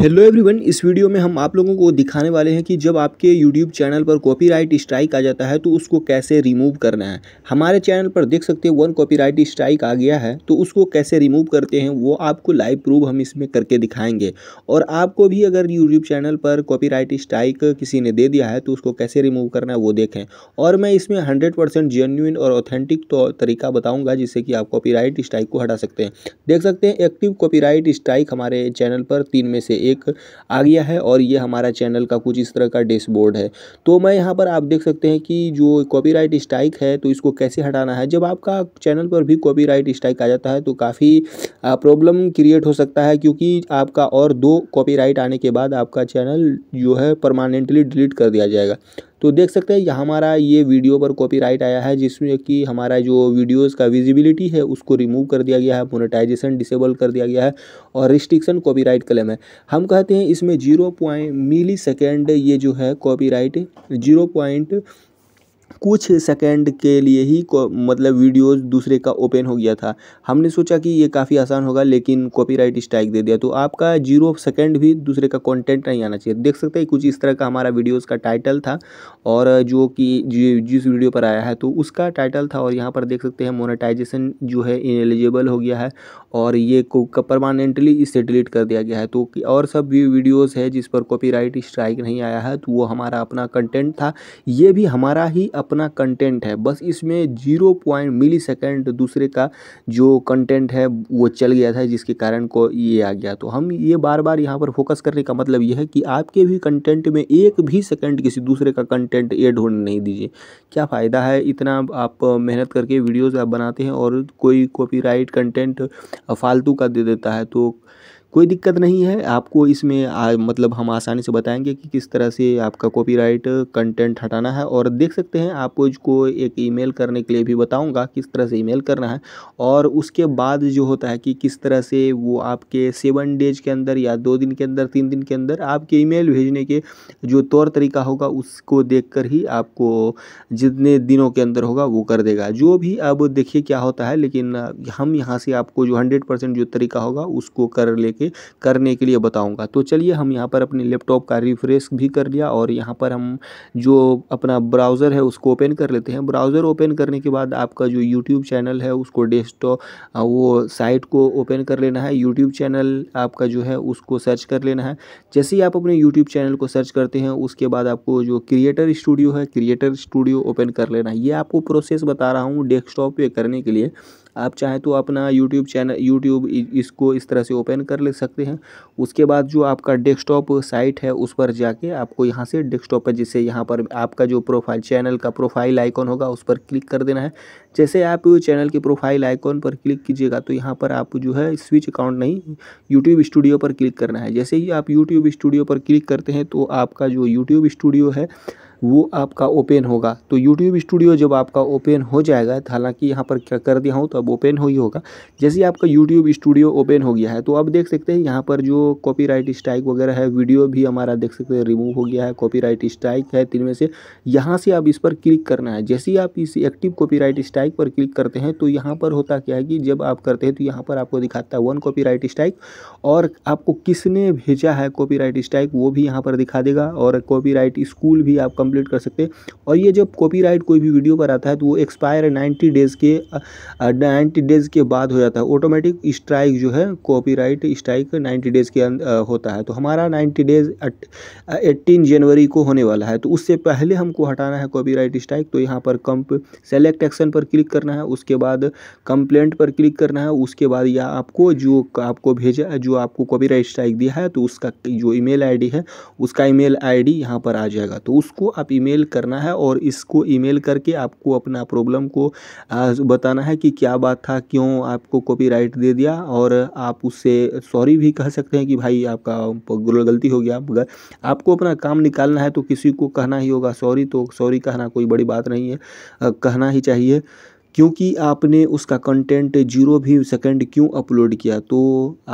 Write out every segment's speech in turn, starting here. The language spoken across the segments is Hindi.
हेलो एवरीवन इस वीडियो में हम आप लोगों को दिखाने वाले हैं कि जब आपके यूट्यूब चैनल पर कॉपीराइट स्ट्राइक आ जाता है तो उसको कैसे रिमूव करना है हमारे चैनल पर देख सकते हैं वन कॉपीराइट स्ट्राइक आ गया है तो उसको कैसे रिमूव करते हैं वो आपको लाइव प्रूव हम इसमें करके दिखाएंगे और आपको भी अगर यूट्यूब चैनल पर कॉपी स्ट्राइक किसी ने दे दिया है तो उसको कैसे रिमूव करना है वो देखें और मैं इसमें हंड्रेड परसेंट और ऑथेंटिक तो तरीका बताऊँगा जिससे कि आप कॉपी स्ट्राइक को हटा सकते हैं देख सकते हैं एक्टिव कॉपी स्ट्राइक हमारे चैनल पर तीन में से एक आ गया है और ये हमारा चैनल का कुछ इस तरह का डैशबोर्ड है तो मैं यहाँ पर आप देख सकते हैं कि जो कॉपीराइट स्ट्राइक है तो इसको कैसे हटाना है जब आपका चैनल पर भी कॉपीराइट स्ट्राइक आ जाता है तो काफ़ी प्रॉब्लम क्रिएट हो सकता है क्योंकि आपका और दो कॉपीराइट आने के बाद आपका चैनल जो है परमानेंटली डिलीट कर दिया जाएगा तो देख सकते हैं यहाँ हमारा ये वीडियो पर कॉपीराइट आया है जिसमें कि हमारा जो वीडियोस का विजिबिलिटी है उसको रिमूव कर दिया गया है मोनेटाइजेशन डिसेबल कर दिया गया है और रिस्ट्रिक्शन कॉपीराइट क्लेम है हम कहते हैं इसमें जीरो पॉइंट मिली सेकेंड ये जो है कॉपीराइट जीरो पॉइंट कुछ सेकंड के लिए ही को मतलब वीडियो दूसरे का ओपन हो गया था हमने सोचा कि ये काफ़ी आसान होगा लेकिन कॉपीराइट स्ट्राइक दे दिया तो आपका जीरो सेकंड भी दूसरे का कंटेंट नहीं आना चाहिए देख सकते हैं कुछ इस तरह का हमारा वीडियोस का टाइटल था और जो कि जिस वीडियो पर आया है तो उसका टाइटल था और यहाँ पर देख सकते हैं मोनाटाइजेशन जो है इनएलिजिबल हो गया है और ये को परमानेंटली इससे डिलीट कर दिया गया है तो और सब भी वीडियोज़ है जिस पर कॉपी स्ट्राइक नहीं आया है तो वो हमारा अपना कंटेंट था ये भी हमारा ही अपना कंटेंट है बस इसमें जीरो पॉइंट मिली सेकेंड दूसरे का जो कंटेंट है वो चल गया था जिसके कारण को ये आ गया तो हम ये बार बार यहाँ पर फोकस करने का मतलब ये है कि आपके भी कंटेंट में एक भी सेकेंड किसी दूसरे का कंटेंट एड होने नहीं दीजिए क्या फ़ायदा है इतना आप मेहनत करके वीडियोज़ आप बनाते हैं और कोई कॉपी कंटेंट फालतू का दे देता है तो कोई दिक्कत नहीं है आपको इसमें आ, मतलब हम आसानी से बताएंगे कि किस तरह से आपका कॉपीराइट कंटेंट हटाना है और देख सकते हैं आपको इसको एक ईमेल करने के लिए भी बताऊंगा किस तरह से ईमेल करना है और उसके बाद जो होता है कि किस तरह से वो आपके सेवन डेज के अंदर या दो दिन के अंदर तीन दिन के अंदर आपके ई भेजने के जो तौर तरीका होगा उसको देख ही आपको जितने दिनों के अंदर होगा वो कर देगा जो भी अब देखिए क्या होता है लेकिन हम यहाँ से आपको जो हंड्रेड परसेंट जो तरीका होगा उसको कर लेके करके करने के लिए बताऊँगा तो चलिए हम यहाँ पर अपने लैपटॉप का रिफ्रेश भी कर लिया और यहाँ पर हम जो अपना ब्राउज़र है उसको ओपन कर लेते हैं ब्राउज़र ओपन करने के बाद आपका जो यूट्यूब चैनल है उसको डेस्कटॉप वो साइट को ओपन कर लेना है यूट्यूब चैनल आपका जो है उसको सर्च कर लेना है जैसे ही आप अपने यूट्यूब चैनल को सर्च करते हैं उसके बाद आपको जो क्रिएटर स्टूडियो है क्रिएटर स्टूडियो ओपन कर लेना है ये आपको प्रोसेस बता रहा हूँ डेस्कटॉप पे करने के लिए आप चाहें तो अपना यूट्यूब चैनल यूट्यूब इसको इस तरह से ओपन कर ले सकते हैं उसके बाद जो आपका डेस्कटॉप साइट है उस पर जाके आपको यहाँ से डेस्कटॉप पर जैसे यहाँ पर आपका जो प्रोफाइल चैनल का प्रोफाइल आइकॉन होगा उस पर क्लिक कर देना है जैसे आप चैनल के प्रोफाइल आइकॉन पर क्लिक कीजिएगा तो यहाँ पर आप जो है स्विच अकाउंट नहीं यूट्यूब स्टूडियो पर क्लिक करना है जैसे ही आप यूट्यूब स्टूडियो पर क्लिक करते हैं तो आपका जो यूट्यूब स्टूडियो है वो आपका ओपन होगा तो यूट्यूब स्टूडियो जब आपका ओपन हो जाएगा हालांकि यहाँ पर क्या कर दिया हूँ तो अब ओपन हो ही होगा जैसे आपका यूट्यूब स्टूडियो ओपन हो गया है तो आप देख सकते हैं यहाँ पर जो कॉपीराइट स्ट्राइक वगैरह है वीडियो भी हमारा देख सकते हैं रिमूव हो गया है कॉपीराइट स्ट्राइक है तीन में से यहाँ से आप इस पर क्लिक करना है जैसे ही आप इस एक्टिव कॉपीराइट स्ट्राइक पर क्लिक करते हैं तो यहाँ पर होता क्या है कि जब आप करते हैं तो यहाँ पर आपको दिखाता है वन कॉपीराइट स्ट्राइक और आपको किसने भेजा है कॉपीराइट स्ट्राइक वो भी यहाँ पर दिखा देगा और कॉपीराइट स्कूल भी आप कम कंप्लीट कर सकते और ये जब कॉपीराइट कोई भी वीडियो पर आता है तो वो एक्सपायर नाइन्टी डेज़ के नाइन्टी डेज़ के बाद हो जाता है ऑटोमेटिक स्ट्राइक जो है कॉपीराइट स्ट्राइक नाइन्टी डेज़ के अं, होता है तो हमारा नाइन्टी डेज़ एट्टीन जनवरी को होने वाला है तो उससे पहले हमको हटाना है कॉपीराइट स्ट्राइक तो यहाँ पर कंप सेलेक्ट एक्शन पर क्लिक करना है उसके बाद कंप्लेंट पर क्लिक करना है उसके बाद या आपको जो आपको भेजा जो आपको कॉपीराइट स्ट्राइक दिया है तो उसका जो ईमेल आईडी है उसका ईमेल आईडी यहाँ पर आ जाएगा तो उसको आप ईमेल करना है और इसको ईमेल करके आपको अपना प्रॉब्लम को बताना है कि क्या बात था क्यों आपको कॉपीराइट दे दिया और आप उससे सॉरी भी कह सकते हैं कि भाई आपका गलती हो गया मगर आपको अपना काम निकालना है तो किसी को कहना ही होगा सॉरी तो सॉरी कहना कोई बड़ी बात नहीं है कहना ही चाहिए क्योंकि आपने उसका कंटेंट जीरो भी सेकंड क्यों अपलोड किया तो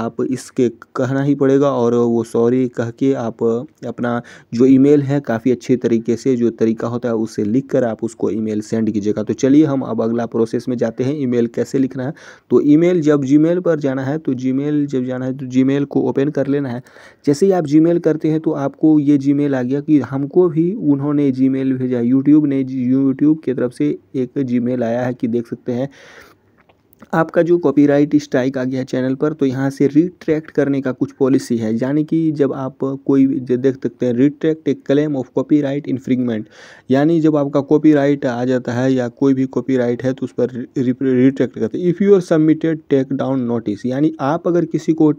आप इसके कहना ही पड़ेगा और वो सॉरी कह के आप अपना जो ईमेल है काफ़ी अच्छे तरीके से जो तरीका होता है उसे लिख कर आप उसको ईमेल सेंड कीजिएगा तो चलिए हम अब अगला प्रोसेस में जाते हैं ईमेल कैसे लिखना है तो ई जब जी पर जाना है तो जी जब जाना है तो जी को ओपन कर लेना है जैसे ही आप जी करते हैं तो आपको ये जी आ गया कि हमको भी उन्होंने जी भेजा यूट्यूब ने यूट्यूब की तरफ से एक जी आया है कि देख सकते हैं आपका जो कॉपीराइट स्ट्राइक आ गया चैनल पर तो यहाँ से रिट्रैक्ट करने का कुछ पॉलिसी है यानी कि जब आप कोई देख सकते हैं retract a claim of copyright infringement यानी जब आपका कॉपीराइट आ जाता है या कोई भी कॉपीराइट है तो उस पर रिट्रैक्ट करते हैं if you are submitted take down notice यानी आप अगर किसी को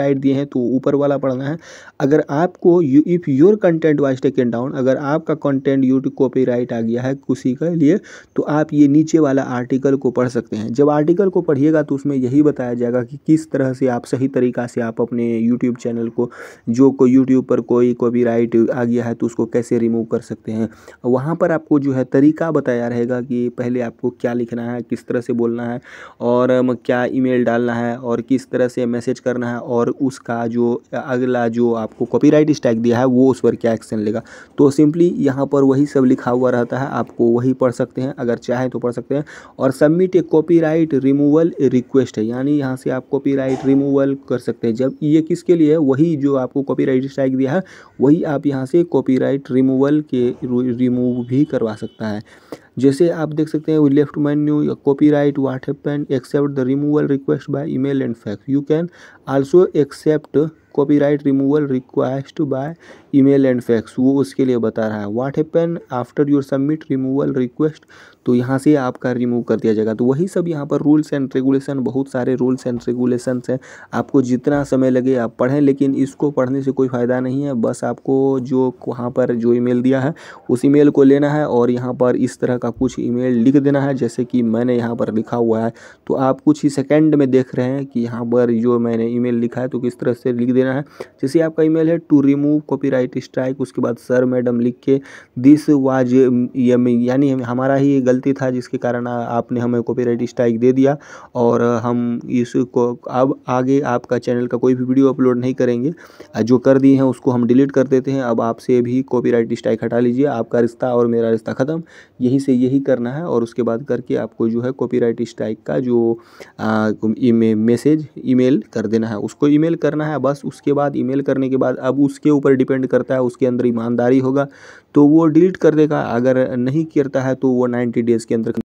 राइट दिए हैं तो ऊपर वाला पढ़ना है अगर आपको if your content wise take down अगर आपका कंटेंट यू कॉपीराइट आ गया है किसी के लिए तो आप ये नीचे वाला आर्टिकल को पढ़ सकते हैं हैं जब आर्टिकल को पढ़िएगा तो उसमें यही बताया जाएगा कि किस तरह से आप सही तरीक़ा से आप अपने यूट्यूब चैनल को जो कोई यूट्यूब पर कोई कॉपी राइट आ गया है तो उसको कैसे रिमूव कर सकते हैं वहाँ पर आपको जो है तरीका बताया रहेगा कि पहले आपको क्या लिखना है किस तरह से बोलना है और क्या ईमेल डालना है और किस तरह से मैसेज करना है और उसका जो अगला जो आपको कॉपीराइट स्टैक दिया है वो उस पर क्या एक्शन लेगा तो सिंपली यहाँ पर वही सब लिखा हुआ रहता है आपको वही पढ़ सकते हैं अगर चाहें तो पढ़ सकते हैं और सबमिट एक कॉपी कॉपीराइट रिमूवल रिक्वेस्ट है यानी यहाँ से आप कॉपीराइट रिमूवल कर सकते हैं जब ये किसके लिए है वही जो आपको कॉपीराइट स्ट्राइक दिया है वही आप यहाँ से कॉपीराइट रिमूवल के रिमूव भी करवा सकता है जैसे आप देख सकते हैं left menu copy what what accept the removal request by e and fax you can also accept copyright removal request by email and fax वो उसके लिए बता रहा है what happen after your submit removal request तो यहाँ से आपका रिमूव कर दिया जाएगा तो वही सब यहाँ पर रूल्स एंड रेगुलेशन बहुत सारे रूल्स एंड रेगुलेशन हैं आपको जितना समय लगे आप पढ़ें लेकिन इसको पढ़ने से कोई फ़ायदा नहीं है बस आपको जो वहाँ पर जो ई दिया है उस ई को लेना है और यहाँ पर इस तरह का कुछ ई लिख देना है जैसे कि मैंने यहाँ पर लिखा हुआ है तो आप कुछ ही सेकेंड में देख रहे हैं कि यहाँ पर जो मैंने ई लिखा है तो किस तरह से लिख देना देना है जैसे आपका ईमेल है टू रिमूव कॉपीराइट स्ट्राइक उसके बाद सर मैडम लिख के दिस वाज um, यानी हमारा ही गलती था जिसके कारण आपने हमें कॉपीराइट स्ट्राइक दे दिया और हम इसको अब आगे आपका चैनल का कोई भी वीडियो अपलोड नहीं करेंगे जो कर दिए हैं उसको हम डिलीट कर देते हैं अब आपसे भी कॉपी स्ट्राइक हटा लीजिए आपका रिश्ता और मेरा रिश्ता ख़त्म यहीं से यही करना है और उसके बाद करके आपको जो है कॉपी स्ट्राइक का जो मैसेज ईमेल कर देना है उसको ईमेल करना है बस उसके बाद ईमेल करने के बाद अब उसके ऊपर डिपेंड करता है उसके अंदर ईमानदारी होगा तो वो डिलीट कर देगा अगर नहीं करता है तो वो नाइन्टी डेज़ के अंदर